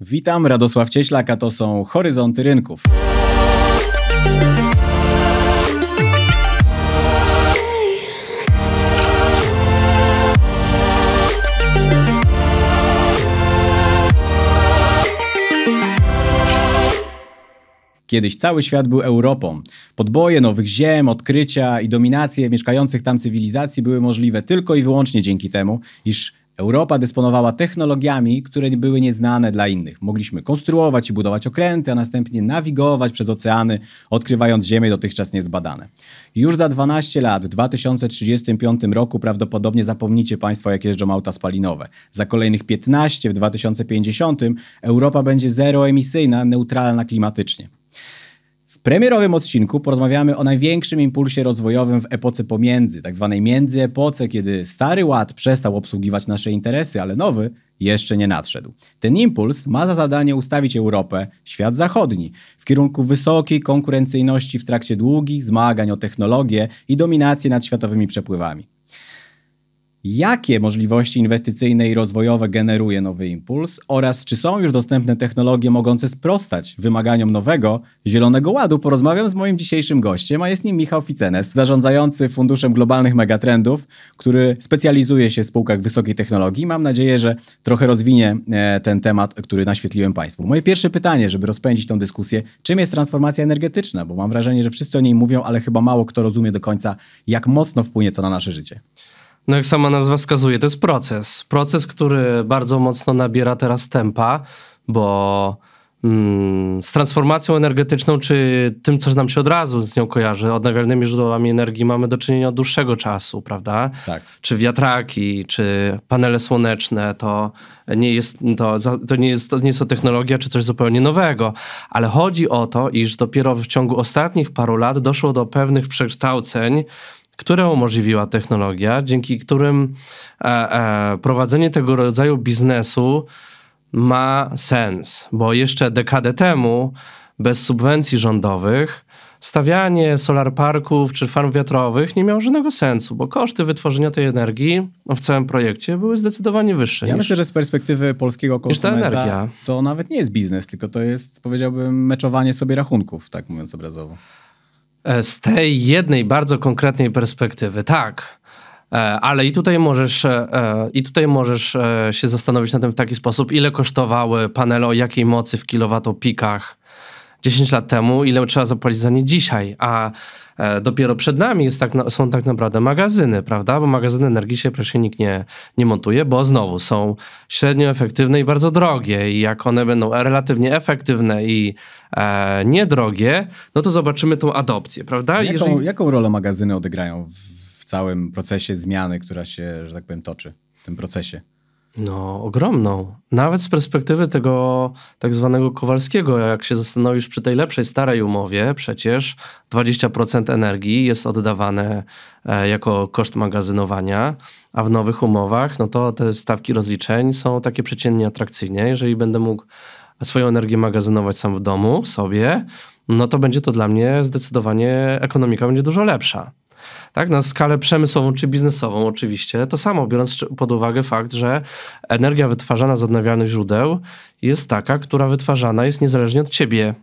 Witam, Radosław Cieślak, a to są Horyzonty Rynków. Kiedyś cały świat był Europą. Podboje nowych ziem, odkrycia i dominacje mieszkających tam cywilizacji były możliwe tylko i wyłącznie dzięki temu, iż Europa dysponowała technologiami, które były nieznane dla innych. Mogliśmy konstruować i budować okręty, a następnie nawigować przez oceany, odkrywając ziemie dotychczas niezbadane. Już za 12 lat, w 2035 roku, prawdopodobnie zapomnicie Państwo, jak jeżdżą auta spalinowe. Za kolejnych 15 w 2050 Europa będzie zeroemisyjna, neutralna klimatycznie premierowym odcinku porozmawiamy o największym impulsie rozwojowym w epoce pomiędzy, tak zwanej międzyepoce, kiedy stary ład przestał obsługiwać nasze interesy, ale nowy jeszcze nie nadszedł. Ten impuls ma za zadanie ustawić Europę, świat zachodni, w kierunku wysokiej konkurencyjności w trakcie długich zmagań o technologię i dominację nad światowymi przepływami jakie możliwości inwestycyjne i rozwojowe generuje nowy impuls oraz czy są już dostępne technologie mogące sprostać wymaganiom nowego, zielonego ładu, porozmawiam z moim dzisiejszym gościem, a jest nim Michał Ficenes, zarządzający Funduszem Globalnych Megatrendów, który specjalizuje się w spółkach wysokiej technologii. Mam nadzieję, że trochę rozwinie e, ten temat, który naświetliłem Państwu. Moje pierwsze pytanie, żeby rozpędzić tę dyskusję, czym jest transformacja energetyczna, bo mam wrażenie, że wszyscy o niej mówią, ale chyba mało kto rozumie do końca, jak mocno wpłynie to na nasze życie. No jak sama nazwa wskazuje, to jest proces. Proces, który bardzo mocno nabiera teraz tempa, bo mm, z transformacją energetyczną, czy tym, co nam się od razu z nią kojarzy, odnawialnymi źródłami energii, mamy do czynienia od dłuższego czasu, prawda? Tak. Czy wiatraki, czy panele słoneczne, to nie jest to, to, nie jest, to nie jest to technologia, czy coś zupełnie nowego. Ale chodzi o to, iż dopiero w ciągu ostatnich paru lat doszło do pewnych przekształceń, które umożliwiła technologia, dzięki którym e, e, prowadzenie tego rodzaju biznesu ma sens, bo jeszcze dekadę temu bez subwencji rządowych stawianie solar parków czy farm wiatrowych nie miało żadnego sensu, bo koszty wytworzenia tej energii w całym projekcie były zdecydowanie wyższe. Ja niż, myślę, że z perspektywy polskiego konsumenta to nawet nie jest biznes, tylko to jest, powiedziałbym, meczowanie sobie rachunków, tak mówiąc obrazowo. E, z tej jednej bardzo konkretnej perspektywy. Tak. E, ale i tutaj możesz, e, i tutaj możesz się zastanowić na tym w taki sposób, ile kosztowały panele, o jakiej mocy w kilowatopikach, 10 lat temu, ile trzeba zapłacić za nie dzisiaj, a e, dopiero przed nami tak, są tak naprawdę magazyny, prawda? Bo magazyny energii się praktycznie nikt nie, nie montuje, bo znowu są średnio efektywne i bardzo drogie. I jak one będą relatywnie efektywne i e, niedrogie, no to zobaczymy tą adopcję, prawda? Jaką, Jeżeli... jaką rolę magazyny odegrają w, w całym procesie zmiany, która się, że tak powiem, toczy w tym procesie? No, ogromną. Nawet z perspektywy tego tak zwanego Kowalskiego, jak się zastanowisz przy tej lepszej, starej umowie, przecież 20% energii jest oddawane e, jako koszt magazynowania, a w nowych umowach, no to te stawki rozliczeń są takie przeciętnie atrakcyjne. Jeżeli będę mógł swoją energię magazynować sam w domu, sobie, no to będzie to dla mnie zdecydowanie, ekonomika będzie dużo lepsza tak, na skalę przemysłową czy biznesową oczywiście. To samo, biorąc pod uwagę fakt, że energia wytwarzana z odnawialnych źródeł jest taka, która wytwarzana jest niezależnie od ciebie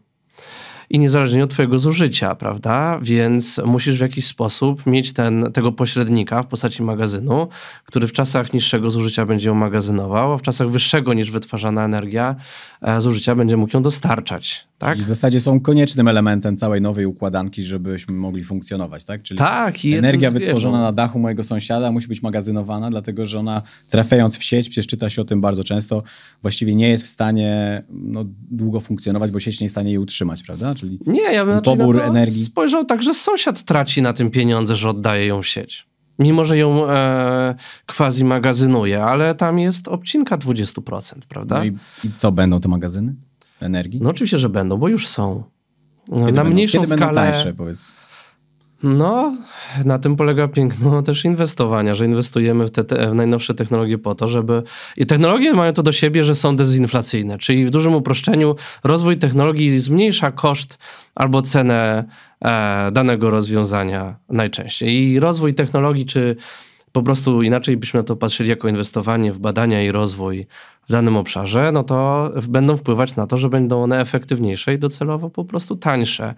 i niezależnie od Twojego zużycia, prawda? Więc musisz w jakiś sposób mieć ten, tego pośrednika w postaci magazynu, który w czasach niższego zużycia będzie ją magazynował, a w czasach wyższego niż wytwarzana energia e, zużycia będzie mógł ją dostarczać. Tak? I w zasadzie są koniecznym elementem całej nowej układanki, żebyśmy mogli funkcjonować, tak? Czyli tak, energia wytworzona na dachu mojego sąsiada musi być magazynowana, dlatego że ona trafiając w sieć, przecież czyta się o tym bardzo często, właściwie nie jest w stanie no, długo funkcjonować, bo sieć nie jest w stanie jej utrzymać, prawda? Czyli nie, ja bym pobór na to energii. spojrzał tak, że sąsiad traci na tym pieniądze, że oddaje ją w sieć. Mimo, że ją e, quasi magazynuje, ale tam jest obcinka 20%, prawda? No i, i co będą te magazyny? energii? No oczywiście, że będą, bo już są. No, kiedy na mniejszą będą, kiedy skalę. Będą tańsze, powiedz. No, na tym polega piękno też inwestowania, że inwestujemy w, te, w najnowsze technologie po to, żeby. I technologie mają to do siebie, że są dezinflacyjne, czyli w dużym uproszczeniu rozwój technologii zmniejsza koszt albo cenę e, danego rozwiązania najczęściej. I rozwój technologii czy po prostu inaczej byśmy na to patrzyli jako inwestowanie w badania i rozwój w danym obszarze, no to będą wpływać na to, że będą one efektywniejsze i docelowo po prostu tańsze.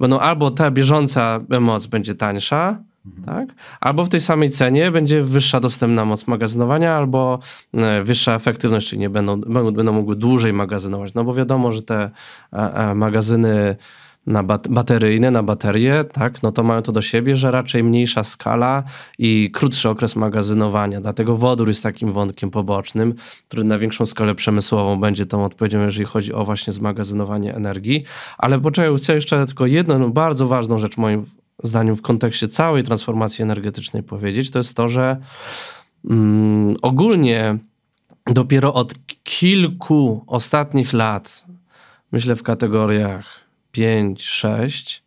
Będą albo ta bieżąca moc będzie tańsza, mhm. tak? Albo w tej samej cenie będzie wyższa dostępna moc magazynowania, albo e, wyższa efektywność, czyli nie będą, będą mogły dłużej magazynować. No bo wiadomo, że te e, e, magazyny na bat bateryjne, na baterie, tak, no to mają to do siebie, że raczej mniejsza skala i krótszy okres magazynowania. Dlatego wodór jest takim wątkiem pobocznym, który na większą skalę przemysłową będzie tą odpowiedzią, jeżeli chodzi o właśnie zmagazynowanie energii. Ale poczekaj, chcę jeszcze tylko jedną no, bardzo ważną rzecz moim zdaniem w kontekście całej transformacji energetycznej powiedzieć, to jest to, że mm, ogólnie dopiero od kilku ostatnich lat, myślę w kategoriach 5, 6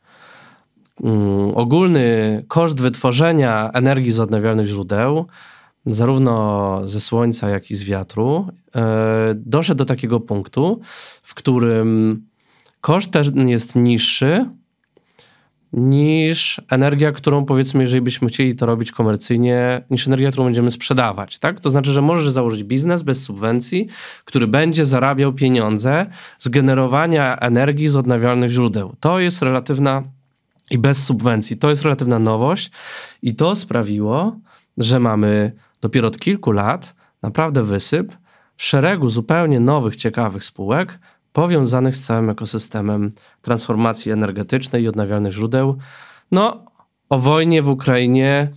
mm, ogólny koszt wytworzenia energii z odnawialnych źródeł, zarówno ze słońca, jak i z wiatru, e, doszedł do takiego punktu, w którym koszt ten jest niższy niż energia, którą powiedzmy, jeżeli byśmy chcieli to robić komercyjnie, niż energia, którą będziemy sprzedawać, tak? To znaczy, że możesz założyć biznes bez subwencji, który będzie zarabiał pieniądze z generowania energii z odnawialnych źródeł. To jest relatywna i bez subwencji. To jest relatywna nowość i to sprawiło, że mamy dopiero od kilku lat naprawdę wysyp szeregu zupełnie nowych, ciekawych spółek, powiązanych z całym ekosystemem transformacji energetycznej i odnawialnych źródeł. No, o wojnie w Ukrainie,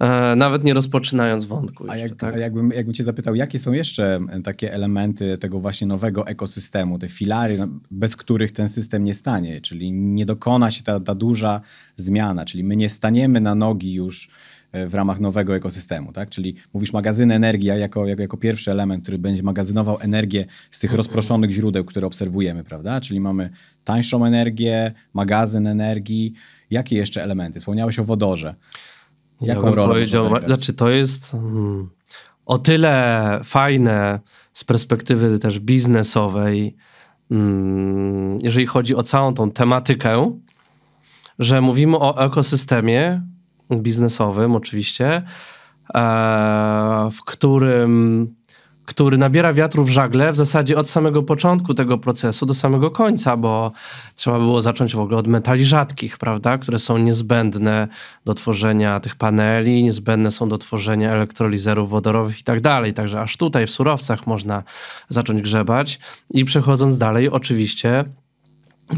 e, nawet nie rozpoczynając wątku. Jeszcze, a, jak, tak? a jakbym, jakbym cię zapytał, jakie są jeszcze e, takie elementy tego właśnie nowego ekosystemu, te filary, no, bez których ten system nie stanie, czyli nie dokona się ta, ta duża zmiana, czyli my nie staniemy na nogi już E, w ramach nowego ekosystemu, tak? Czyli mówisz magazyn energia jako, jako, jako pierwszy element, który będzie magazynował energię z tych mhm. rozproszonych źródeł, które obserwujemy, prawda? Czyli mamy tańszą energię, magazyn energii. Jakie jeszcze elementy? Wspomniałeś o wodorze. Jaką ja rolę powiedział, Znaczy to jest hmm, o tyle fajne z perspektywy też biznesowej, hmm, jeżeli chodzi o całą tą tematykę, że mówimy o ekosystemie, biznesowym oczywiście, e, w którym który nabiera wiatru w żagle w zasadzie od samego początku tego procesu do samego końca, bo trzeba było zacząć w ogóle od metali rzadkich, prawda, które są niezbędne do tworzenia tych paneli, niezbędne są do tworzenia elektrolizerów wodorowych i tak dalej. Także aż tutaj w surowcach można zacząć grzebać. I przechodząc dalej, oczywiście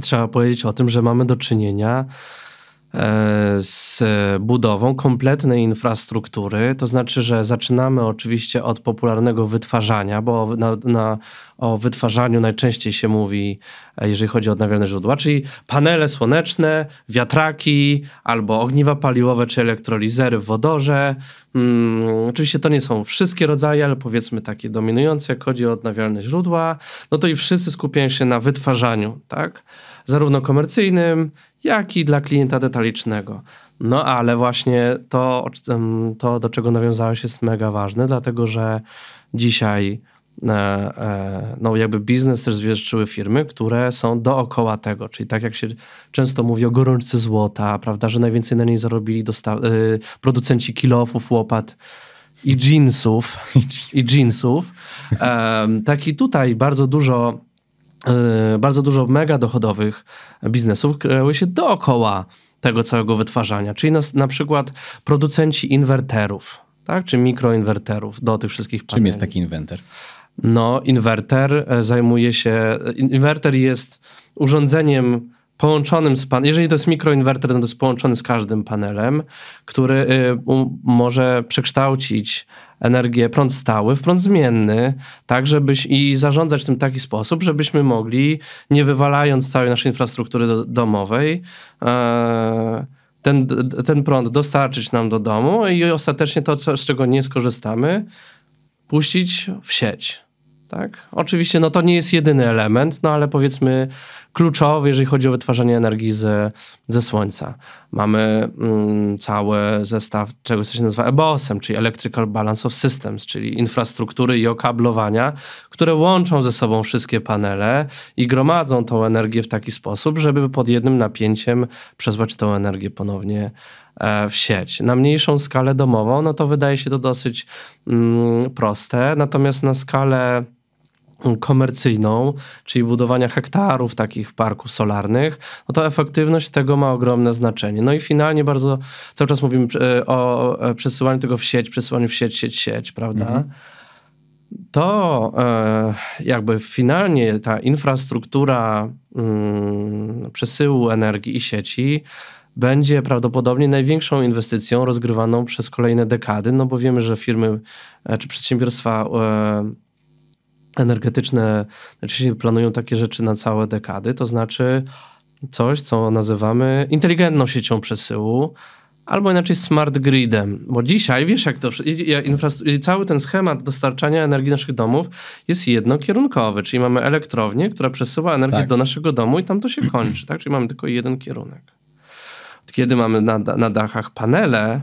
trzeba powiedzieć o tym, że mamy do czynienia E, z budową kompletnej infrastruktury. To znaczy, że zaczynamy oczywiście od popularnego wytwarzania, bo na, na, o wytwarzaniu najczęściej się mówi, e, jeżeli chodzi o odnawialne źródła, czyli panele słoneczne, wiatraki albo ogniwa paliwowe czy elektrolizery w wodorze. Hmm, oczywiście to nie są wszystkie rodzaje, ale powiedzmy takie dominujące, jak chodzi o odnawialne źródła, no to i wszyscy skupiają się na wytwarzaniu, tak? Zarówno komercyjnym, jak i dla klienta detalicznego. No ale właśnie to, mm, to do czego nawiązałeś, jest mega ważne, dlatego że dzisiaj E, e, no jakby biznes też zwierzyły firmy, które są dookoła tego, czyli tak jak się często mówi o gorączce złota, prawda, że najwięcej na niej zarobili e, producenci kilofów, łopat i jeansów, i jeansów. tak i tutaj bardzo dużo bardzo dużo mega dochodowych biznesów kreuje się dookoła tego całego wytwarzania, czyli na, na przykład producenci inwerterów, tak? czy mikroinwerterów do tych wszystkich paneli. Czym jest taki inwerter? No, inwerter e, zajmuje się. E, inwerter jest urządzeniem połączonym z panelem. Jeżeli to jest mikroinwerter, no to jest połączony z każdym panelem, który y, może przekształcić energię, prąd stały w prąd zmienny, tak żebyś i zarządzać tym w taki sposób, żebyśmy mogli, nie wywalając całej naszej infrastruktury do, domowej, ten, ten prąd dostarczyć nam do domu i ostatecznie to, co, z czego nie skorzystamy, puścić w sieć. Tak? Oczywiście no, to nie jest jedyny element, no ale powiedzmy kluczowy, jeżeli chodzi o wytwarzanie energii ze, ze słońca. Mamy mm, cały zestaw czegoś, co się nazywa EBOS-em, czyli Electrical Balance of Systems, czyli infrastruktury i okablowania, które łączą ze sobą wszystkie panele i gromadzą tą energię w taki sposób, żeby pod jednym napięciem przesłać tę energię ponownie e, w sieć. Na mniejszą skalę domową, no to wydaje się to dosyć mm, proste, natomiast na skalę komercyjną, czyli budowania hektarów takich parków solarnych, no to efektywność tego ma ogromne znaczenie. No i finalnie bardzo cały czas mówimy e, o e, przesyłaniu tego w sieć, przesyłaniu w sieć, sieć, sieć, prawda? Mhm. To e, jakby finalnie ta infrastruktura mm, przesyłu energii i sieci będzie prawdopodobnie największą inwestycją rozgrywaną przez kolejne dekady, no bo wiemy, że firmy czy przedsiębiorstwa energetyczne znaczy się planują takie rzeczy na całe dekady, to znaczy coś, co nazywamy inteligentną siecią przesyłu, albo inaczej smart gridem. Bo dzisiaj, wiesz, jak to cały ten schemat dostarczania energii naszych domów jest jednokierunkowy, czyli mamy elektrownię, która przesyła energię tak. do naszego domu i tam to się kończy, tak? Czyli mamy tylko jeden kierunek. Kiedy mamy na, na dachach panele,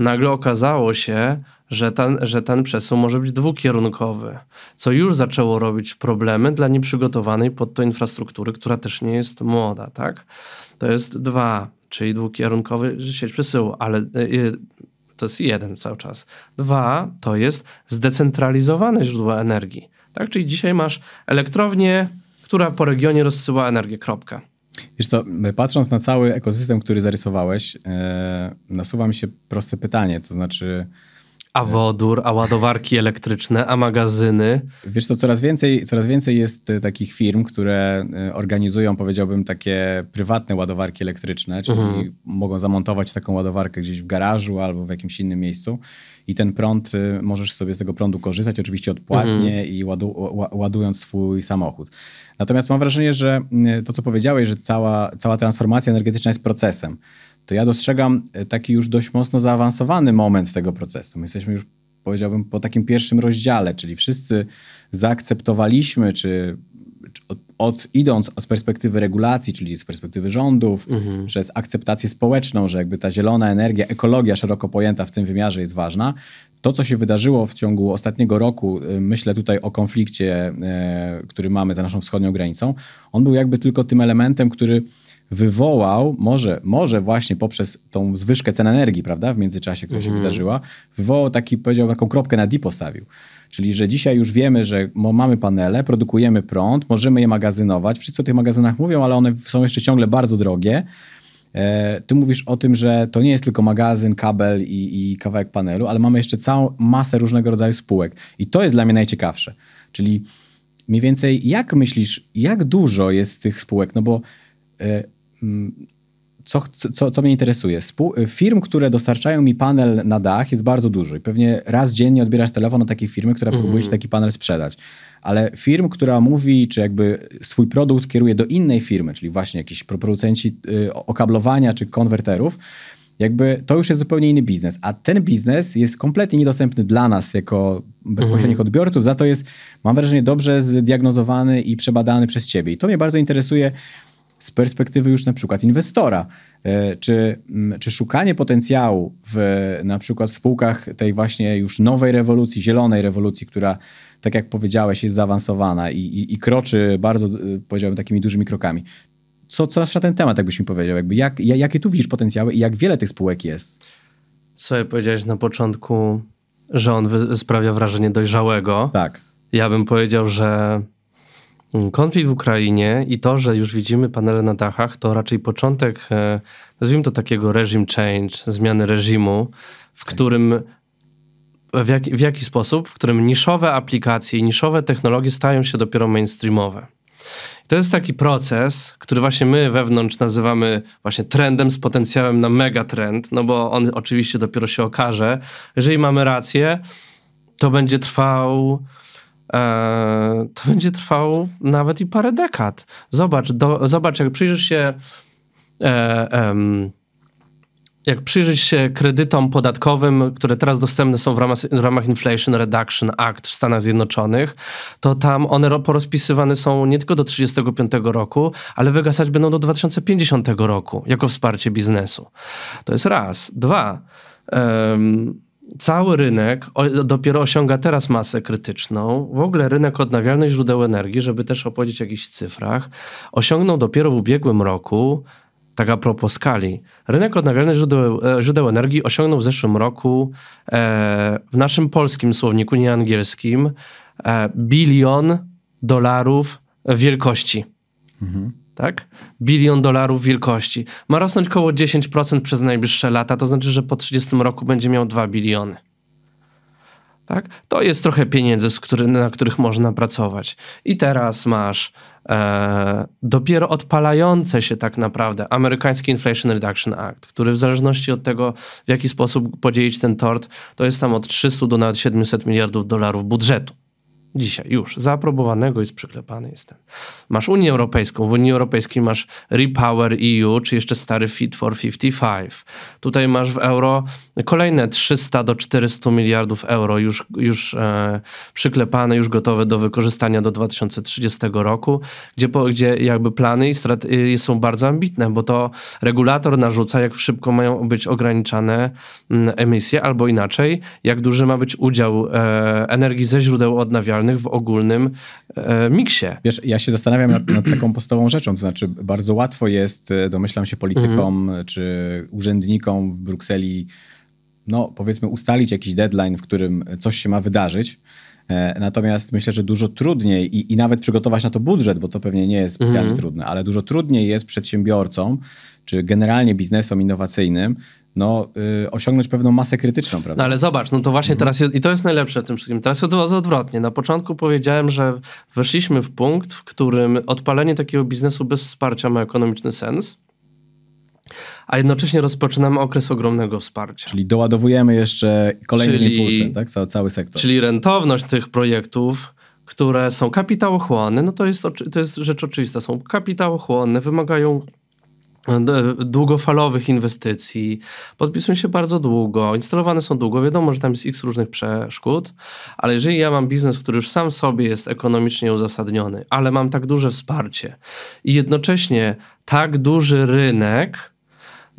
nagle okazało się, że ten, że ten przesył może być dwukierunkowy, co już zaczęło robić problemy dla nieprzygotowanej pod to infrastruktury, która też nie jest młoda, tak? To jest dwa, czyli dwukierunkowy sieć przesyłu, ale y, y, to jest jeden cały czas. Dwa, to jest zdecentralizowane źródła energii, tak? Czyli dzisiaj masz elektrownię, która po regionie rozsyła energię, kropka. Wiesz co, patrząc na cały ekosystem, który zarysowałeś, e, nasuwa mi się proste pytanie, to znaczy a wodór, a ładowarki elektryczne, a magazyny. Wiesz to coraz więcej, coraz więcej jest e, takich firm, które e, organizują, powiedziałbym, takie prywatne ładowarki elektryczne, czyli mhm. mogą zamontować taką ładowarkę gdzieś w garażu albo w jakimś innym miejscu i ten prąd, e, możesz sobie z tego prądu korzystać, oczywiście odpłatnie mhm. i ładu, ładując swój samochód. Natomiast mam wrażenie, że to, co powiedziałeś, że cała, cała transformacja energetyczna jest procesem to ja dostrzegam e, taki już dość mocno zaawansowany moment tego procesu. My jesteśmy już, powiedziałbym, po takim pierwszym rozdziale, czyli wszyscy zaakceptowaliśmy, czy, czy od, od, idąc z perspektywy regulacji, czyli z perspektywy rządów, mhm. przez akceptację społeczną, że jakby ta zielona energia, ekologia szeroko pojęta w tym wymiarze jest ważna. To, co się wydarzyło w ciągu ostatniego roku, y, myślę tutaj o konflikcie, e, który mamy za naszą wschodnią granicą, on był jakby tylko tym elementem, który wywołał, może, może właśnie poprzez tą zwyżkę cen energii, prawda, w międzyczasie, która się mhm. wydarzyła, wywołał taki, powiedział, taką kropkę na D postawił. Czyli, że dzisiaj już wiemy, że mamy panele, produkujemy prąd, możemy je magazynować. Wszyscy o tych magazynach mówią, ale one są jeszcze ciągle bardzo drogie. E, ty mówisz o tym, że to nie jest tylko magazyn, kabel i, i, kawałek panelu, ale mamy jeszcze całą masę różnego rodzaju spółek. I to jest dla mnie najciekawsze. Czyli mniej więcej, jak myślisz, jak dużo jest tych spółek? No bo e, Mm, co, co, co mnie interesuje? Spół firm, które dostarczają mi panel na dach jest bardzo dużo i pewnie raz dziennie odbierasz telefon od takiej firmy, która mm. próbuje ci taki panel sprzedać. Ale firm, która mówi, czy jakby swój produkt kieruje do innej firmy, czyli właśnie jakiś producenci y, okablowania czy konwerterów, jakby to już jest zupełnie inny biznes. A ten biznes jest kompletnie niedostępny dla nas jako bezpośrednich mhm. odbiorców, za to jest, mam wrażenie, dobrze zdiagnozowany i przebadany przez ciebie. I to mnie bardzo interesuje z perspektywy już na przykład inwestora. E, czy, czy szukanie potencjału w na przykład w spółkach tej właśnie już nowej rewolucji, zielonej rewolucji, która, tak jak powiedziałeś, jest zaawansowana i, i, i kroczy bardzo, e, powiedziałbym, takimi dużymi krokami. Co, co na ten temat, jakbyś mi powiedział? Jakby jak, jak, jakie tu widzisz potencjały i jak wiele tych spółek jest? Słuchaj, powiedziałeś na początku, że on sprawia wrażenie dojrzałego. Tak. Ja bym powiedział, że Konflikt w Ukrainie i to, że już widzimy panele na dachach, to raczej początek, e, nazwijmy to takiego regime change, zmiany reżimu, w tak. którym w jaki, w jaki sposób, w którym niszowe aplikacje i niszowe technologie stają się dopiero mainstreamowe. To jest taki proces, który właśnie my wewnątrz nazywamy właśnie trendem z potencjałem na megatrend, no bo on oczywiście dopiero się okaże. Jeżeli mamy rację, to będzie trwał E, to będzie trwało nawet i parę dekad. Zobacz, do, zobacz jak przyjrzysz się e, jak przyjrzeć się kredytom podatkowym, które teraz dostępne są w ramach, w ramach, Inflation Reduction Act w Stanach Zjednoczonych, to tam one porozpisywane są nie tylko do 1935 roku, ale wygasać będą do 2050 roku jako wsparcie biznesu. To jest raz. Dwa. Um, cały rynek dopiero osiąga teraz masę krytyczną. W ogóle rynek odnawialnych źródeł energii, żeby też opowiedzieć o jakichś cyfrach, osiągnął dopiero w ubiegłym roku, tak a propos skali, rynek odnawialnych źródeł, e, źródeł energii osiągnął w zeszłym roku e, w naszym polskim słowniku, nie angielskim, e, bilion dolarów wielkości. Mhm tak? Bilion dolarów wielkości. Ma rosnąć około 10% przez najbliższe lata, to znaczy, że po 30 roku będzie miał 2 biliony. Tak? To jest trochę pieniędzy, który, na których można pracować. I teraz masz e, dopiero odpalające się tak naprawdę amerykański Inflation Reduction Act, który w zależności od tego, w jaki sposób podzielić ten tort, to jest tam od 300 do nawet 700 miliardów dolarów budżetu. Dzisiaj już zaaprobowanego i przyklepany jestem. Masz Unię Europejską. W Unii Europejskiej masz Repower EU, czy jeszcze stary Fit for 55. Tutaj masz w euro Kolejne 300 do 400 miliardów euro już, już e, przyklepane, już gotowe do wykorzystania do 2030 roku, gdzie, po, gdzie jakby plany i strategie są bardzo ambitne, bo to regulator narzuca, jak szybko mają być ograniczane mm, emisje, albo inaczej, jak duży ma być udział e, energii ze źródeł odnawialnych w ogólnym e, miksie. Wiesz, ja się zastanawiam nad, nad taką podstawową rzeczą, to znaczy bardzo łatwo jest, e, domyślam się, politykom mhm. czy urzędnikom w Brukseli no, powiedzmy, ustalić jakiś deadline, w którym coś się ma wydarzyć. E, natomiast myślę, że dużo trudniej i, i nawet przygotować na to budżet, bo to pewnie nie jest specjalnie mhm. trudne, ale dużo trudniej jest przedsiębiorcom, czy generalnie biznesom innowacyjnym, no, y, osiągnąć pewną masę krytyczną, prawda? No ale zobacz, no to właśnie mhm. teraz, jest, i to jest najlepsze w tym wszystkim, teraz jest odwrotnie. Na początku powiedziałem, że weszliśmy w punkt, w którym odpalenie takiego biznesu bez wsparcia ma ekonomiczny sens, a jednocześnie rozpoczynamy okres ogromnego wsparcia. Czyli doładowujemy jeszcze kolejne czyli, impulsy, tak? cały cały sektor. Czyli rentowność tych projektów, które są kapitałochłonne, no to jest, to jest rzecz oczywista, są kapitałochłonne, wymagają e, długofalowych inwestycji, podpisują się bardzo długo, instalowane są długo, wiadomo, że tam jest x różnych przeszkód, ale jeżeli ja mam biznes, który już sam w sobie jest ekonomicznie uzasadniony, ale mam tak duże wsparcie i jednocześnie tak duży rynek,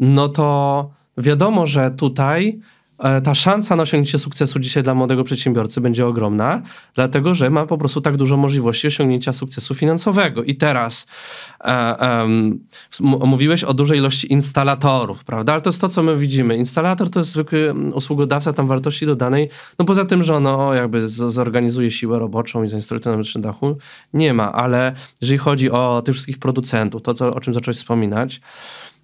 no to wiadomo, że tutaj e, ta szansa na osiągnięcie sukcesu dzisiaj dla młodego przedsiębiorcy będzie ogromna, dlatego że ma po prostu tak dużo możliwości osiągnięcia sukcesu finansowego. I teraz um, mówiłeś o dużej ilości instalatorów, prawda? Ale to jest to, co my widzimy. Instalator to jest zwykły usługodawca tam wartości dodanej, no poza tym, że ono jakby zorganizuje siłę roboczą i zainstaluje na wyższym dachu, nie ma, ale jeżeli chodzi o tych wszystkich producentów, to, to o czym zacząłeś wspominać,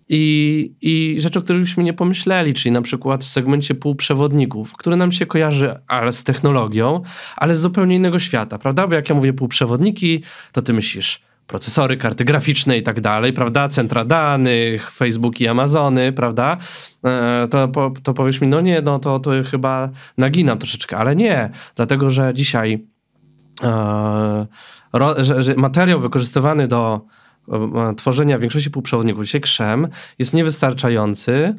i, i rzeczy, o których byśmy nie pomyśleli, czyli na przykład w segmencie półprzewodników, który nam się kojarzy ale z technologią, ale z zupełnie innego świata, prawda? Bo jak ja mówię półprzewodniki, to ty myślisz procesory, karty graficzne i tak dalej, prawda? Centra danych, Facebooki, Amazony, prawda? E, to, to powiesz mi, no nie, no to, to chyba naginam troszeczkę, ale nie, dlatego że dzisiaj e, ro, że, że materiał wykorzystywany do tworzenia większości półprzewodników, dzisiaj krzem, jest niewystarczający,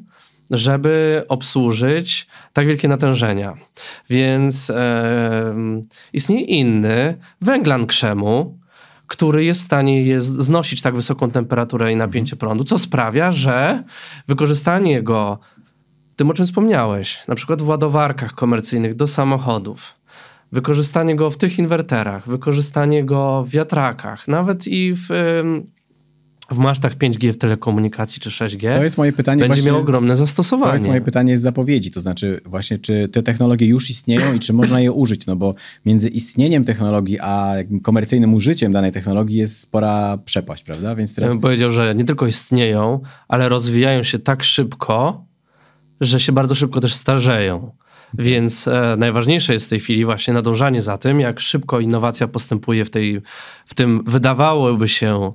żeby obsłużyć tak wielkie natężenia. Więc e, istnieje inny, węglan krzemu, który jest w stanie je znosić tak wysoką temperaturę i napięcie mhm. prądu, co sprawia, że wykorzystanie go tym, o czym wspomniałeś, na przykład w ładowarkach komercyjnych do samochodów, wykorzystanie go w tych inwerterach, wykorzystanie go w wiatrakach, nawet i w w masztach 5G w telekomunikacji czy 6G to jest moje pytanie będzie miał ogromne zastosowanie. To jest moje pytanie z zapowiedzi, to znaczy właśnie czy te technologie już istnieją i czy można je użyć, no bo między istnieniem technologii a komercyjnym użyciem danej technologii jest spora przepaść, prawda? Więc teraz... Ja bym powiedział, że nie tylko istnieją, ale rozwijają się tak szybko, że się bardzo szybko też starzeją. Więc e, najważniejsze jest w tej chwili właśnie nadążanie za tym, jak szybko innowacja postępuje w, tej, w tym, wydawałoby się,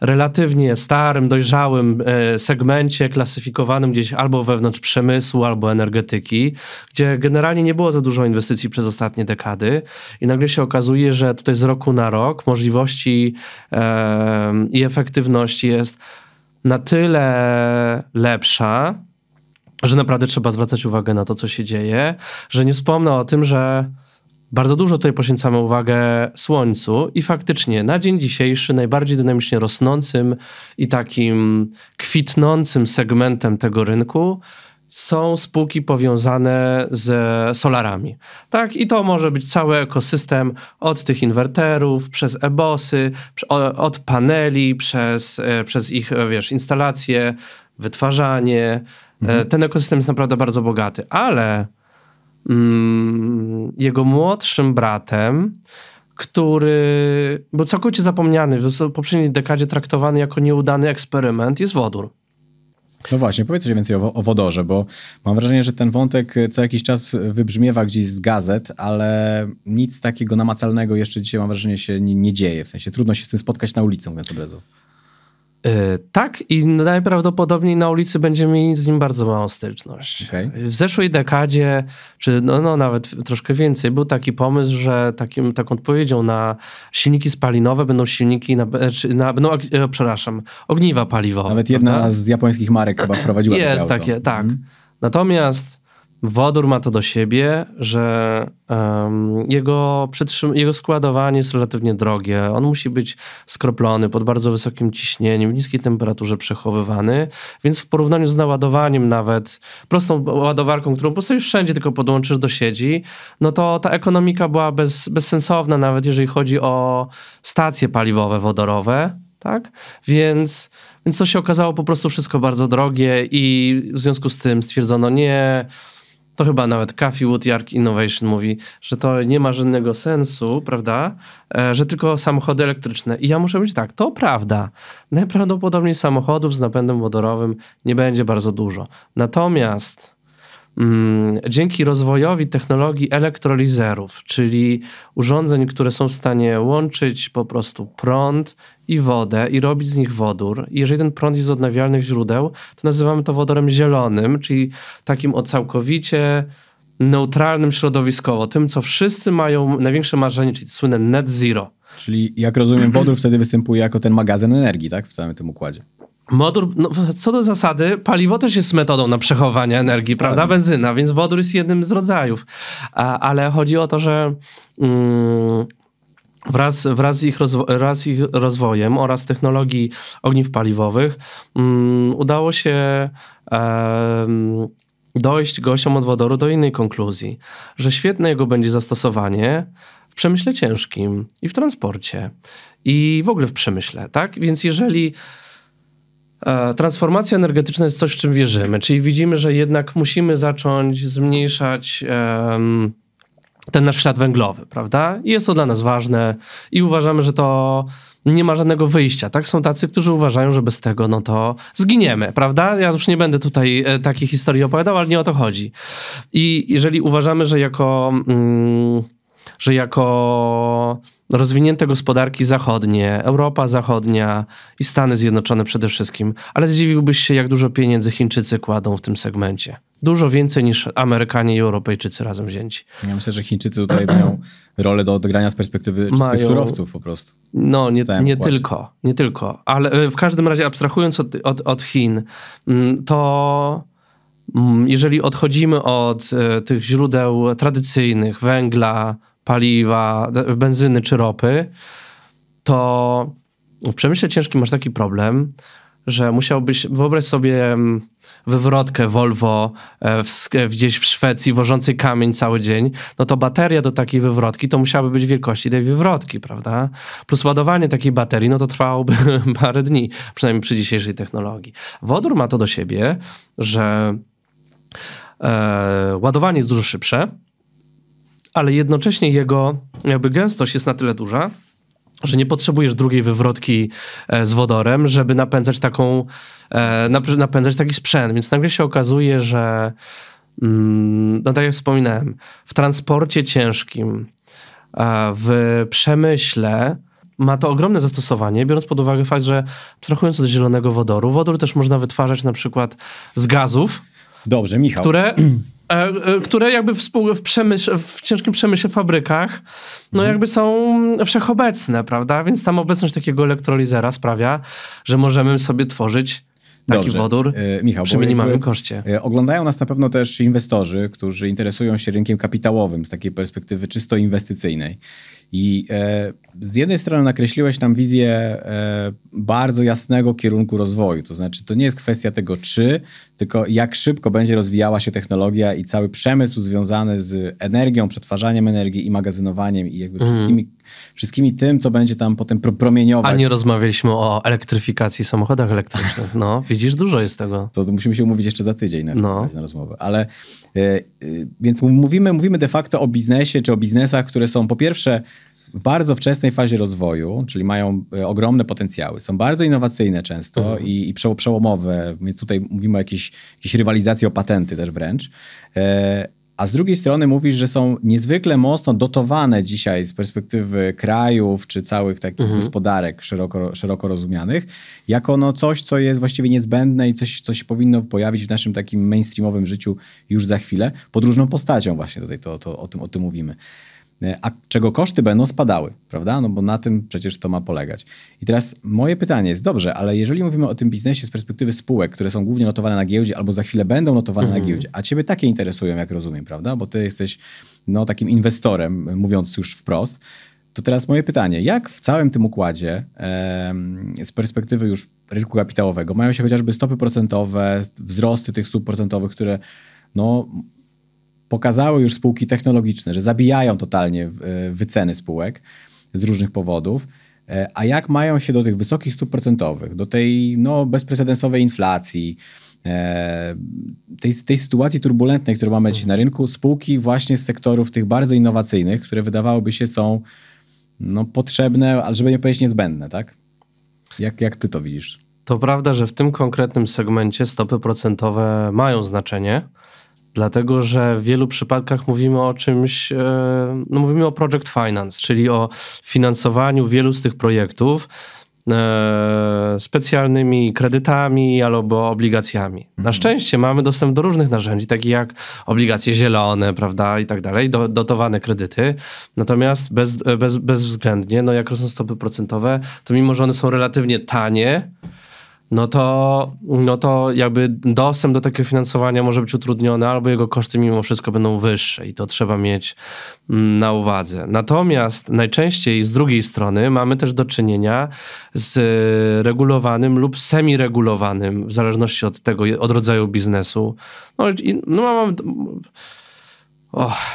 relatywnie starym, dojrzałym e, segmencie, klasyfikowanym gdzieś albo wewnątrz przemysłu, albo energetyki, gdzie generalnie nie było za dużo inwestycji przez ostatnie dekady i nagle się okazuje, że tutaj z roku na rok możliwości e, i efektywność jest na tyle lepsza, że naprawdę trzeba zwracać uwagę na to, co się dzieje, że nie wspomnę o tym, że bardzo dużo tutaj poświęcamy uwagę słońcu i faktycznie na dzień dzisiejszy najbardziej dynamicznie rosnącym i takim kwitnącym segmentem tego rynku są spółki powiązane z solarami. Tak, i to może być cały ekosystem od tych inwerterów, przez ebosy, od paneli, przez, e, przez ich, e, wiesz, instalacje, wytwarzanie. E, mhm. Ten ekosystem jest naprawdę bardzo bogaty, ale Mm, jego młodszym bratem, który był całkowicie zapomniany, w poprzedniej dekadzie traktowany jako nieudany eksperyment, jest wodór. No właśnie, powiedz coś więcej o, o, wodorze, bo mam wrażenie, że ten wątek e, co jakiś czas wybrzmiewa gdzieś z gazet, ale nic takiego namacalnego jeszcze dzisiaj mam wrażenie się nie, nie dzieje. W sensie trudno się z tym spotkać na ulicy, mówiąc obrazu. Y, tak, i najprawdopodobniej na ulicy będziemy mieli z nim bardzo małą styczność. Okay. W zeszłej dekadzie, czy no, no, nawet troszkę więcej, był taki pomysł, że takim, taką odpowiedzią na silniki spalinowe będą silniki, na, znaczy na no, e, przepraszam, ogniwa paliwowe. Nawet jedna prawda? z japońskich marek chyba wprowadziła Jest takie, tak. Mhm. Natomiast Wodór ma to do siebie, że um, jego, jego składowanie jest relatywnie drogie. On musi być skroplony pod bardzo wysokim ciśnieniem, w niskiej temperaturze przechowywany, więc w porównaniu z naładowaniem nawet prostą ładowarką, którą po prostu wszędzie tylko podłączysz do sieci, no to ta ekonomika była bez, bezsensowna nawet jeżeli chodzi o stacje paliwowe wodorowe, tak? Więc, więc to się okazało po prostu wszystko bardzo drogie i w związku z tym stwierdzono nie to chyba nawet Kathy Jark Innovation mówi, że to nie ma żadnego sensu, prawda, e, że tylko samochody elektryczne. I ja muszę być tak, to prawda. Najprawdopodobniej samochodów z napędem wodorowym nie będzie bardzo dużo. Natomiast mm, dzięki rozwojowi technologii elektrolizerów, czyli urządzeń, które są w stanie łączyć po prostu prąd i wodę i robić z nich wodór. jeżeli ten prąd jest z odnawialnych źródeł, to nazywamy to wodorem zielonym, czyli takim o całkowicie neutralnym środowiskowo, tym co wszyscy mają największe marzenie, czyli słynne net zero. Czyli jak rozumiem, wodór wtedy występuje jako ten magazyn energii, tak? W całym tym układzie. Wodór, no, co do zasady, paliwo też jest metodą na przechowanie energii, tak. prawda? Benzyna, więc wodór jest jednym z rodzajów. A, ale chodzi o to, że mm, Wraz, wraz, z ich wraz z ich rozwojem oraz technologii ogniw paliwowych um, udało się um, dojść gościom od wodoru do innej konkluzji, że świetne jego będzie zastosowanie w przemyśle ciężkim i w transporcie i w ogóle w przemyśle, tak? Więc jeżeli e, Transformacja energetyczna jest coś, w czym wierzymy, czyli widzimy, że jednak musimy zacząć zmniejszać um, ten nasz ślad węglowy, prawda? I jest to dla nas ważne i uważamy, że to nie ma żadnego wyjścia, tak? Są tacy, którzy uważają, że bez tego, no to zginiemy, prawda? Ja już nie będę tutaj e, takiej historii opowiadał, ale nie o to chodzi. I jeżeli uważamy, że jako... Mm, że jako rozwinięte gospodarki zachodnie, Europa Zachodnia i Stany Zjednoczone przede wszystkim, ale zdziwiłbyś się, jak dużo pieniędzy Chińczycy kładą w tym segmencie. Dużo więcej niż Amerykanie i Europejczycy razem wzięci. Ja myślę, że Chińczycy tutaj mają rolę do odegrania z perspektywy czystych mają... surowców po prostu. No, nie, nie tylko, nie tylko. Ale e, w każdym razie abstrahując od, od, od Chin, mm, to mm, jeżeli odchodzimy od e, tych źródeł tradycyjnych, węgla, paliwa, benzyny czy ropy, to w przemyśle ciężkim masz taki problem, że musiałbyś, wyobraź sobie wywrotkę Volvo e, w, e, gdzieś w Szwecji wożącej kamień cały dzień, no to bateria do takiej wywrotki to musiałaby być wielkości tej wywrotki, prawda? Plus ładowanie takiej baterii, no to trwałoby parę dni, przynajmniej przy dzisiejszej technologii. Wodór ma to do siebie, że e, ładowanie jest dużo szybsze, ale jednocześnie jego jakby gęstość jest na tyle duża, że nie potrzebujesz drugiej wywrotki e, z wodorem, żeby napędzać taką, e, napędzać taki sprzęt. Więc nagle się okazuje, że mm, no tak jak wspominałem, w transporcie ciężkim, e, w przemyśle ma to ogromne zastosowanie, biorąc pod uwagę fakt, że abstrahując od zielonego wodoru, wodór też można wytwarzać na przykład z gazów, Dobrze, Michał. Które, e, e, które jakby w, w, przemyśl, w ciężkim przemyśle fabrykach, no mhm. jakby są wszechobecne, prawda? Więc tam obecność takiego elektrolizera sprawia, że możemy sobie tworzyć taki Dobrze. wodór e, Michał, przy minimalnym koszcie. E, oglądają nas na pewno też inwestorzy, którzy interesują się rynkiem kapitałowym z takiej perspektywy czysto inwestycyjnej. I e, z jednej strony nakreśliłeś nam wizję e, bardzo jasnego kierunku rozwoju, to znaczy to nie jest kwestia tego czy, tylko jak szybko będzie rozwijała się technologia i cały przemysł związany z energią, przetwarzaniem energii i magazynowaniem i jakby mhm. wszystkimi, wszystkimi tym, co będzie tam potem promieniować. A nie rozmawialiśmy o elektryfikacji samochodach elektrycznych, no widzisz, dużo jest tego. To, musimy się umówić jeszcze za tydzień na, no. na rozmowę, ale e, e więc mówimy, mówimy de facto o biznesie czy o biznesach, które są po pierwsze w bardzo wczesnej fazie rozwoju, czyli mają e, ogromne potencjały, są bardzo innowacyjne często mhm. i, i przełomowe, więc tutaj mówimy o jakiejś, jakiejś rywalizacji o patenty też wręcz. E, a z drugiej strony mówisz, że są niezwykle mocno dotowane dzisiaj z perspektywy krajów czy całych takich mhm. gospodarek szeroko, szeroko rozumianych, jako no coś, co jest właściwie niezbędne i coś, co się powinno pojawić w naszym takim mainstreamowym życiu już za chwilę, pod różną postacią właśnie tutaj to, to, o, tym, o tym mówimy. E, a czego koszty będą spadały, prawda? No bo na tym przecież to ma polegać. I teraz moje pytanie jest, dobrze, ale jeżeli mówimy o tym biznesie z perspektywy spółek, które są głównie notowane na giełdzie albo za chwilę będą notowane na mhm. giełdzie, a ciebie takie interesują, jak rozumiem, prawda? Bo ty jesteś no, takim inwestorem, mówiąc już wprost, to teraz moje pytanie, jak w całym tym układzie z perspektywy już rynku kapitałowego mają się chociażby stopy procentowe, wzrosty tych stóp procentowych, które no, pokazały już spółki technologiczne, że zabijają totalnie e, wyceny spółek z różnych powodów, e, a jak mają się do tych wysokich stóp procentowych, do tej no, bezprecedensowej inflacji, e, tej, tej sytuacji turbulentnej, którą mamy dziś na rynku, spółki właśnie z sektorów tych bardzo innowacyjnych, które wydawałoby się są no, potrzebne, ale żeby nie powiedzieć niezbędne, tak? Jak, jak ty to widzisz? To prawda, że w tym konkretnym segmencie stopy procentowe mają znaczenie, Dlatego, że w wielu przypadkach mówimy o czymś, e, no mówimy o project finance, czyli o finansowaniu wielu z tych projektów e, specjalnymi kredytami albo obligacjami. Na mhm. szczęście mamy dostęp do różnych narzędzi, takich jak obligacje zielone, prawda, i tak dalej, dotowane kredyty. Natomiast bez, e, bez, bezwzględnie, no jak rosną stopy procentowe, to mimo, że one są relatywnie tanie, no to, no to jakby dostęp do takiego finansowania może być utrudniony, albo jego koszty mimo wszystko będą wyższe i to trzeba mieć mm, na uwadze. Natomiast najczęściej z drugiej strony mamy też do czynienia z e, regulowanym lub semiregulowanym, w zależności od tego, od rodzaju biznesu. No, i, no mam.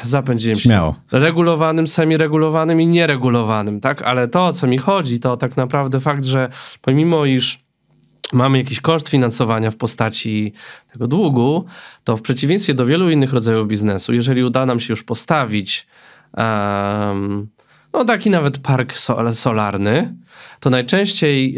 zapędziłem się. Śmiało. Regulowanym, semiregulowanym i nieregulowanym, tak? Ale to, o co mi chodzi, to tak naprawdę fakt, że pomimo iż mamy jakiś koszt finansowania w postaci tego długu, to w przeciwieństwie do wielu innych rodzajów biznesu, jeżeli uda nam się już postawić um, no taki nawet park sol solarny, to najczęściej,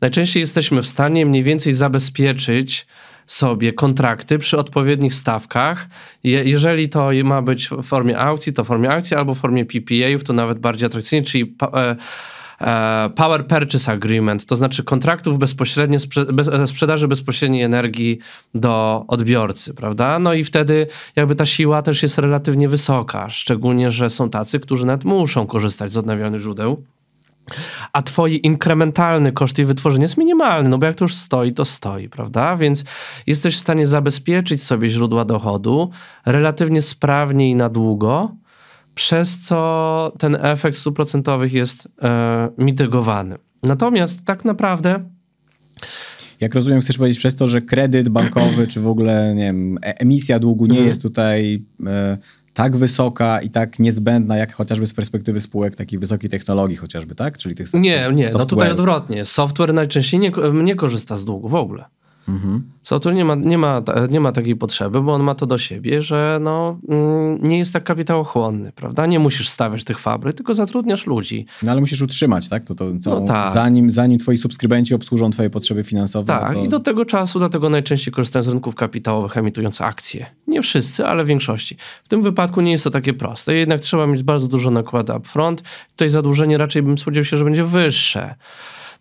najczęściej jesteśmy w stanie mniej więcej zabezpieczyć sobie kontrakty przy odpowiednich stawkach. Je, jeżeli to ma być w formie aukcji, to w formie aukcji albo w formie PPA-ów, to nawet bardziej atrakcyjnie, czyli e, E, power Purchase Agreement, to znaczy kontraktów bezpośrednio, e, sprzedaży bezpośredniej energii do odbiorcy, prawda? No i wtedy jakby ta siła też jest relatywnie wysoka, szczególnie, że są tacy, którzy nawet muszą korzystać z odnawialnych źródeł. A twój inkrementalny koszt jej wytworzenia jest minimalny, no bo jak to już stoi, to stoi, prawda? Więc jesteś w stanie zabezpieczyć sobie źródła dochodu relatywnie sprawnie i na długo, przez co ten efekt stóp procentowych jest e, mitygowany. Natomiast tak naprawdę. Jak rozumiem, chcesz powiedzieć przez to, że kredyt bankowy, czy w ogóle nie wiem, e, emisja długu nie mhm. jest tutaj e, tak wysoka i tak niezbędna, jak chociażby z perspektywy spółek takiej wysokiej technologii chociażby, tak? Czyli tych Nie, nie, software. no tutaj odwrotnie. Software najczęściej nie, nie korzysta z długu w ogóle. Mhm. tu nie ma, nie, ma, nie ma takiej potrzeby, bo on ma to do siebie, że no, mm, nie jest tak kapitałochłonny, prawda? Nie musisz stawiać tych fabryk, tylko zatrudniasz ludzi. No ale musisz utrzymać, tak? To, to całą, no tak. Zanim, zanim twoi subskrybenci obsłużą twoje potrzeby finansowe. No tak, to... i do tego czasu dlatego najczęściej korzystają z rynków kapitałowych, emitując akcje. Nie wszyscy, ale w większości. W tym wypadku nie jest to takie proste, jednak trzeba mieć bardzo dużo nakładu upfront. Tutaj zadłużenie raczej bym spodziewał się, że będzie wyższe.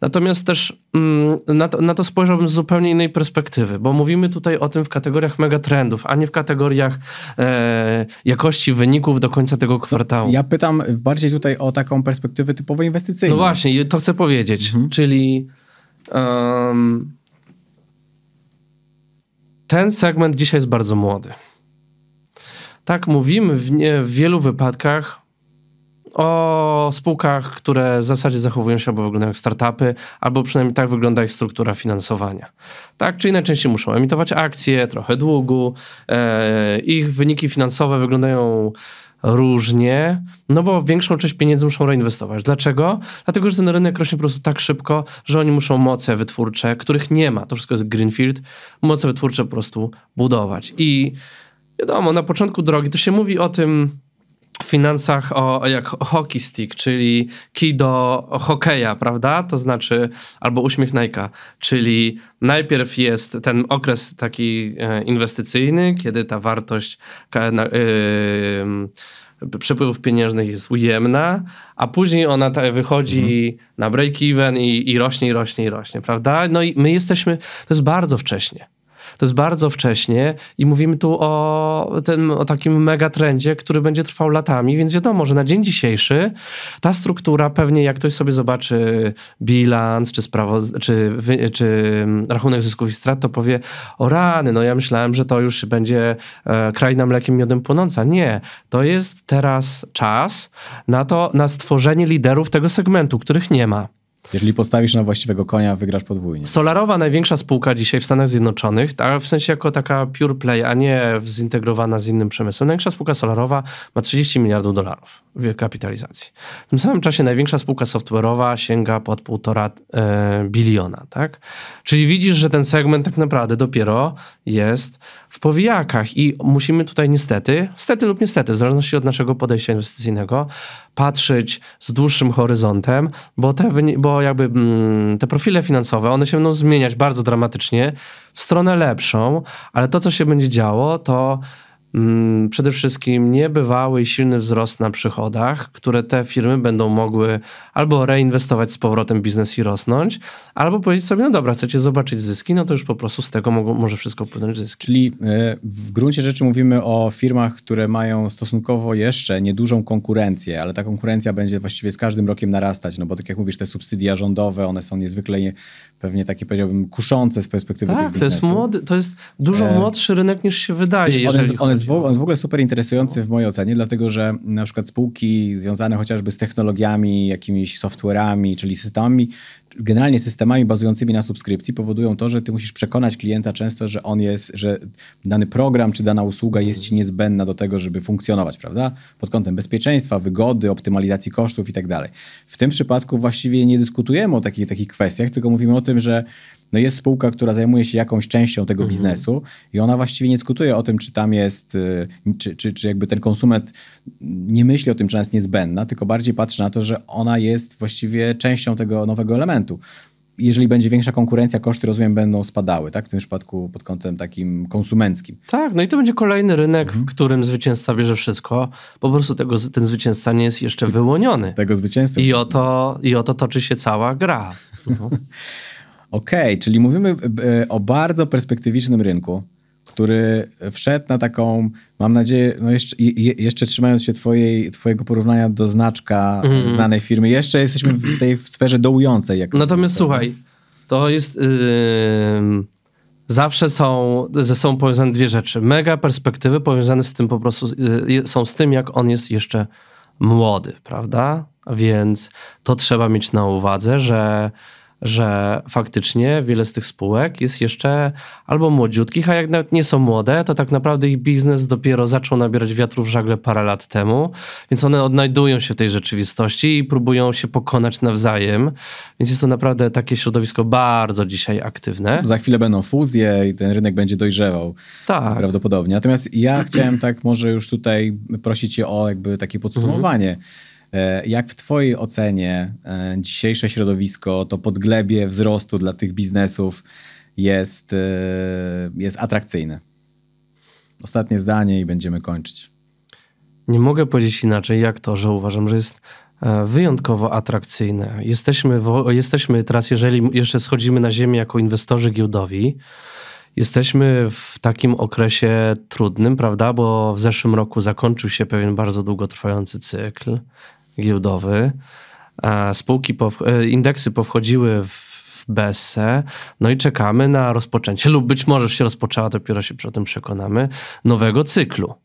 Natomiast też mm, na, to, na to spojrzałbym z zupełnie innej perspektywy, bo mówimy tutaj o tym w kategoriach megatrendów, a nie w kategoriach e, jakości wyników do końca tego kwartału. Ja pytam bardziej tutaj o taką perspektywę typowo inwestycyjną. No właśnie, to chcę powiedzieć, mhm. czyli um, ten segment dzisiaj jest bardzo młody. Tak mówimy w, w wielu wypadkach o spółkach, które w zasadzie zachowują się albo wyglądają jak startupy, albo przynajmniej tak wygląda ich struktura finansowania. Tak, czyli najczęściej muszą emitować akcje, trochę długu, e, ich wyniki finansowe wyglądają różnie, no bo większą część pieniędzy muszą reinwestować. Dlaczego? Dlatego, że ten rynek rośnie po prostu tak szybko, że oni muszą moce wytwórcze, których nie ma, to wszystko jest greenfield, moce wytwórcze po prostu budować. I wiadomo, na początku drogi to się mówi o tym, w finansach o, jak hockey stick, czyli kij do hokeja, prawda? To znaczy, albo uśmiech Nike'a, czyli najpierw jest ten okres taki e, inwestycyjny, kiedy ta wartość yy, przepływów pieniężnych jest ujemna, a później ona wychodzi mhm. na break-even i, i rośnie, i rośnie, i rośnie, prawda? No i my jesteśmy, to jest bardzo wcześnie. To jest bardzo wcześnie i mówimy tu o, tym, o takim megatrendzie, który będzie trwał latami, więc wiadomo, że na dzień dzisiejszy ta struktura pewnie jak ktoś sobie zobaczy bilans czy, sprawoz- czy, czy rachunek zysków i strat, to powie o rany, no ja myślałem, że to już będzie e, kraina mlekiem miodem płonąca. Nie, to jest teraz czas na to, na stworzenie liderów tego segmentu, których nie ma. Jeżeli postawisz na właściwego konia, wygrasz podwójnie. Solarowa największa spółka dzisiaj w Stanach Zjednoczonych, a w sensie jako taka pure play, a nie zintegrowana z innym przemysłem. Największa spółka solarowa ma 30 miliardów dolarów w kapitalizacji. W tym samym czasie największa spółka software'owa sięga pod półtora e, biliona, tak? Czyli widzisz, że ten segment tak naprawdę dopiero jest w powijakach i musimy tutaj niestety, stety lub niestety, w zależności od naszego podejścia inwestycyjnego, patrzeć z dłuższym horyzontem, bo te, bo jakby mm, te profile finansowe, one się będą zmieniać bardzo dramatycznie w stronę lepszą, ale to, co się będzie działo, to Mm, przede wszystkim niebywały i silny wzrost na przychodach, które te firmy będą mogły albo reinwestować z powrotem biznes i rosnąć, albo powiedzieć sobie, no dobra, chcecie zobaczyć zyski, no to już po prostu z tego mogą, może wszystko płynąć zyski. Czyli e, w gruncie rzeczy mówimy o firmach, które mają stosunkowo jeszcze niedużą konkurencję, ale ta konkurencja będzie właściwie z każdym rokiem narastać, no bo tak jak mówisz, te subsydia rządowe, one są niezwykle pewnie takie powiedziałbym kuszące z perspektywy tak, tych biznesów. Tak, to jest dużo e, młodszy rynek niż się wydaje. Wiesz, on jest w ogóle super interesujący w mojej ocenie, dlatego że na przykład spółki związane chociażby z technologiami, jakimiś software'ami, czyli systemami, generalnie systemami bazującymi na subskrypcji powodują to, że ty musisz przekonać klienta często, że on jest, że dany program czy dana usługa jest ci niezbędna do tego, żeby funkcjonować, prawda? Pod kątem bezpieczeństwa, wygody, optymalizacji kosztów i tak dalej. W tym przypadku właściwie nie dyskutujemy o takich, takich kwestiach, tylko mówimy o tym, że no jest spółka, która zajmuje się jakąś częścią tego mhm. biznesu i ona właściwie nie dyskutuje o tym, czy tam jest, y, czy, czy, czy jakby ten konsument nie myśli o tym, czy ona jest niezbędna, tylko bardziej patrzy na to, że ona jest właściwie częścią tego nowego elementu jeżeli będzie większa konkurencja, koszty rozumiem będą spadały, tak? W tym przypadku pod kątem takim konsumenckim. Tak, no i to będzie kolejny rynek, mhm. w którym zwycięzca bierze wszystko. Po prostu tego, ten zwycięzca nie jest jeszcze wyłoniony. Tego zwycięzcy. I o i o to toczy się cała gra. Mhm. Okej, okay, czyli mówimy e, e, o bardzo perspektywicznym rynku, który wszedł na taką, mam nadzieję, no jeszcze, jeszcze trzymając się twojej, twojego porównania do znaczka mm. znanej firmy, jeszcze jesteśmy w tej sferze dołującej. Jak Natomiast to, słuchaj, to jest... Yy zawsze są ze sobą powiązane dwie rzeczy. Mega perspektywy powiązane z tym po prostu y, są z tym, jak on jest jeszcze młody, prawda? Więc to trzeba mieć na uwadze, że że faktycznie wiele z tych spółek jest jeszcze albo młodziutkich, a jak nawet nie są młode, to tak naprawdę ich biznes dopiero zaczął nabierać wiatru w żagle parę lat temu, więc one odnajdują się w tej rzeczywistości i próbują się pokonać nawzajem, więc jest to naprawdę takie środowisko bardzo dzisiaj aktywne. Za chwilę będą fuzje i ten rynek będzie dojrzewał. Tak. Prawdopodobnie. Natomiast ja chciałem tak może już tutaj prosić cię o jakby takie podsumowanie. Mhm E, jak w Twojej ocenie e, dzisiejsze środowisko, to podglebie wzrostu dla tych biznesów jest, e, jest atrakcyjne? Ostatnie zdanie i będziemy kończyć. Nie mogę powiedzieć inaczej, jak to, że uważam, że jest wyjątkowo atrakcyjne. Jesteśmy, jesteśmy teraz, jeżeli jeszcze schodzimy na ziemię jako inwestorzy giełdowi, Jesteśmy w takim okresie trudnym, prawda? Bo w zeszłym roku zakończył się pewien bardzo długotrwający cykl giełdowy. E, spółki, po, e, indeksy powchodziły w BSE, no i czekamy na rozpoczęcie, lub być może się rozpoczęła, dopiero się o tym przekonamy, nowego cyklu.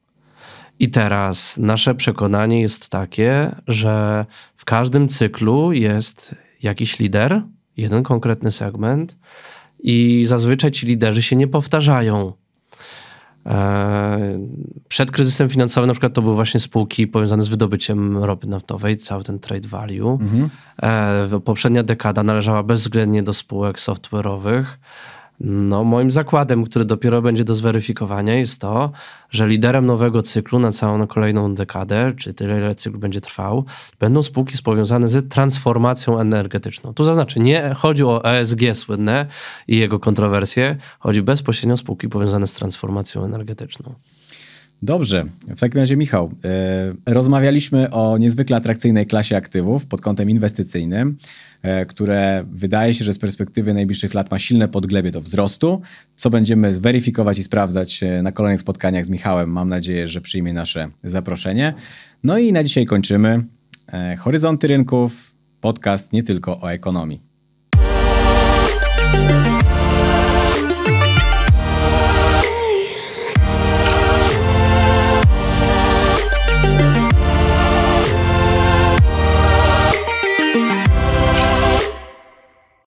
I teraz nasze przekonanie jest takie, że w każdym cyklu jest jakiś lider, jeden konkretny segment, i zazwyczaj ci liderzy się nie powtarzają. E, przed kryzysem finansowym na przykład to były właśnie spółki powiązane z wydobyciem ropy naftowej, cały ten trade value. Mhm. E, poprzednia dekada należała bezwzględnie do spółek software'owych. No, moim zakładem, który dopiero będzie do zweryfikowania, jest to, że liderem nowego cyklu na całą kolejną dekadę, czy tyle, ile cykl będzie trwał, będą spółki powiązane z transformacją energetyczną. Tu zaznaczę, nie chodzi o ESG słynne i jego kontrowersje, chodzi bezpośrednio o spółki powiązane z transformacją energetyczną. Dobrze, w takim razie Michał, e, rozmawialiśmy o niezwykle atrakcyjnej klasie aktywów pod kątem inwestycyjnym, e, które wydaje się, że z perspektywy najbliższych lat ma silne podglebie do wzrostu, co będziemy zweryfikować i sprawdzać e, na kolejnych spotkaniach z Michałem. Mam nadzieję, że przyjmie nasze zaproszenie. No i na dzisiaj kończymy. Horyzonty rynków, podcast nie tylko o ekonomii.